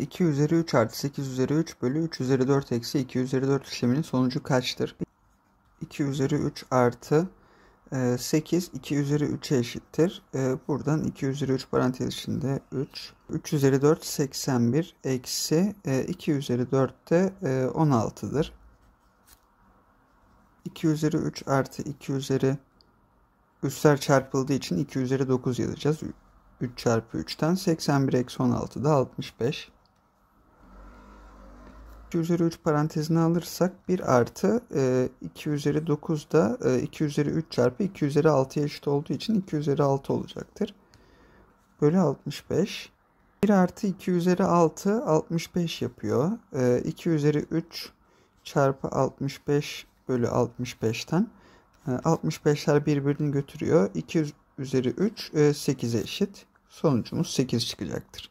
2 üzeri 3 artı 8 üzeri 3 bölü 3 üzeri 4 eksi 2 üzeri 4 işleminin sonucu kaçtır? 2 üzeri 3 artı 8 e, 2 üzeri 3'e eşittir. E, buradan 2 üzeri 3 parantez içinde 3. 3 üzeri 4 81 eksi 2 e, üzeri 4 de 16'dır. 2 üzeri 3 artı 2 üzeri üstler çarpıldığı için 2 üzeri 9 yazacağız. 3 çarpı 3'ten 81 eksi 16 da 65. 2 üzeri 3 parantezine alırsak 1 artı 2 e, üzeri 9 da 2 e, üzeri 3 çarpı 2 üzeri 6'ya eşit olduğu için 2 üzeri 6 olacaktır. Bölü 65. 1 artı 2 üzeri 6 65 yapıyor. 2 e, üzeri 3 çarpı 65 bölü 65'ten. 65'ler birbirini götürüyor. 2 üzeri 3 8'e eşit. Sonucumuz 8 çıkacaktır.